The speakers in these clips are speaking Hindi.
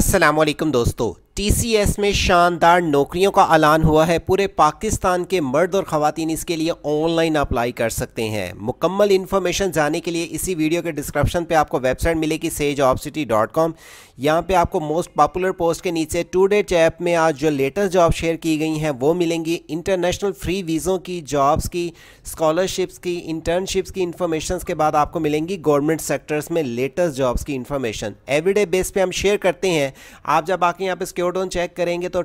असलम दोस्तों टीसीएस में शानदार नौकरियों का ऐलान हुआ है पूरे पाकिस्तान के मर्द और ख़वान इसके लिए ऑनलाइन अप्लाई कर सकते हैं मुकम्मल इन्फॉर्मेशन जाने के लिए इसी वीडियो के डिस्क्रिप्शन पे आपको वेबसाइट मिलेगी sage of city dot com यहाँ पर आपको मोस्ट पॉपुलर पोस्ट के नीचे टू डे चैप में आज जो लेटेस्ट जॉब शेयर की गई हैं वो मिलेंगी इंटरनेशनल फ्री वीज़ों की जॉब्स की स्कॉलरशिप्स की इंटर्नशिप्स की इन्फॉर्मेशन के बाद आपको मिलेंगी गवर्नमेंट सेक्टर्स में लेटेस्ट जॉब्स की इन्फॉर्मेशन एवरीडे बेस पर हम शेयर करते हैं आप जब आके यहाँ पर क्योटोन चेक करेंगे तो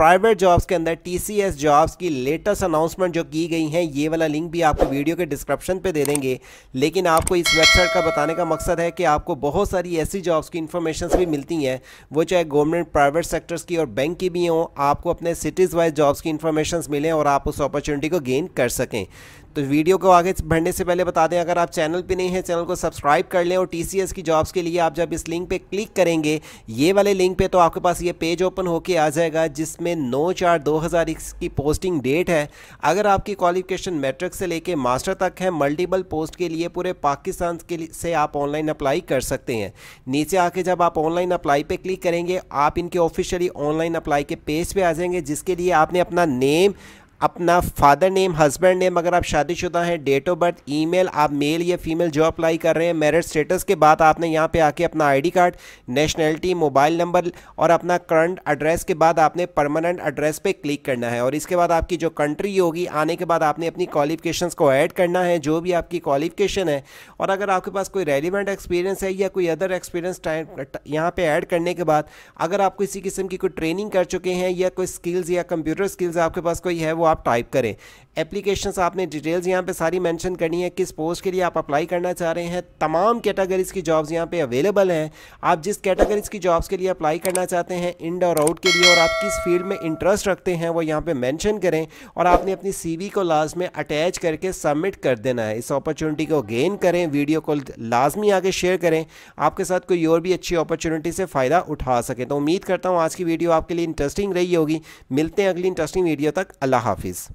प्राइवेट जॉब्स के अंदर टीसीएस जॉब्स की लेटेस्ट अनाउंसमेंट जो की गई हैं ये वाला लिंक भी आपको वीडियो के डिस्क्रिप्शन पे दे देंगे लेकिन आपको इस वेबसाइट का बताने का मकसद है कि आपको बहुत सारी ऐसी जॉब्स की इन्फॉर्मेशन भी मिलती हैं वो चाहे गवर्नमेंट प्राइवेट सेक्टर्स की और बैंक की भी हों आपको अपने सिटीज़ वाइज जॉब्स की इन्फॉर्मेशन मिलें और आप उस अपॉर्चुनिटी को गेन कर सकें तो वीडियो को आगे बढ़ने से पहले बता दें अगर आप चैनल पर नहीं हैं चैनल को सब्सक्राइब कर लें और टी की जॉब्स के लिए आप जब इस लिंक पर क्लिक करेंगे ये वाले लिंक पर तो आपके पास ये पेज ओपन होकर आ जाएगा जिसमें नौ चार दो की पोस्टिंग डेट है अगर आपकी क्वालिफिकेशन मैट्रिक से लेकर मास्टर तक है मल्टीपल पोस्ट के लिए पूरे पाकिस्तान के से आप ऑनलाइन अप्लाई कर सकते हैं नीचे आके जब आप ऑनलाइन अप्लाई पे क्लिक करेंगे आप इनके ऑफिशियली ऑनलाइन अप्लाई के पेज पे आ जाएंगे जिसके लिए आपने अपना नेम अपना फादर नेम हस्बैंड नेम अगर आप शादीशुदा हैं डेट ऑफ बर्थ ईमेल आप मेल या फीमेल जो अप्लाई कर रहे हैं मैरिड स्टेटस के बाद आपने यहाँ पे आके अपना ID card nationality mobile number और अपना करंट एड्रेस के बाद आपने परमानेंट एड्रेस पे क्लिक करना है और इसके बाद आपकी जो कंट्री होगी आने के बाद आपने अपनी क्वालिफिकेशन को ऐड करना है जो भी आपकी क्वालिफिकेशन है और अगर आपके पास कोई रेलिवेंट एक्सपीरियंस है या कोई अदर एक्सपीरियंस टाइम यहाँ पर ऐड करने के बाद अगर आप किसी किस्म की कोई ट्रेनिंग कर चुके हैं या कोई स्किल्स या कंप्यूटर स्किल्स आपके पास कोई है वो आप टाइप करें एप्लीकेशन आपने डिटेल्स यहाँ पे सारी मेंशन करनी है किस पोस्ट के लिए आप अप्लाई करना चाह रहे हैं तमाम कैटेगरीज़ की जॉब्स यहाँ पे अवेलेबल हैं आप जिस कैटेगरीज़ की जॉब्स के लिए अप्लाई करना चाहते हैं इंड और आउट के लिए और आप किस फील्ड में इंटरेस्ट रखते हैं वो यहाँ पर मैंशन करें और आपने अपनी सी को लास्ट में अटैच करके सबमिट कर देना है इस अपॉर्चुनिटी को गेन करें वीडियो को लाजमी आगे शेयर करें आपके साथ कोई और भी अच्छी अपॉर्चुनिटी से फ़ायदा उठा सकें तो उम्मीद करता हूँ आज की वीडियो आपके लिए इंटरेस्टिंग रही होगी मिलते हैं अगली इंटरेस्टिंग वीडियो तक अल्लाह हाफिज़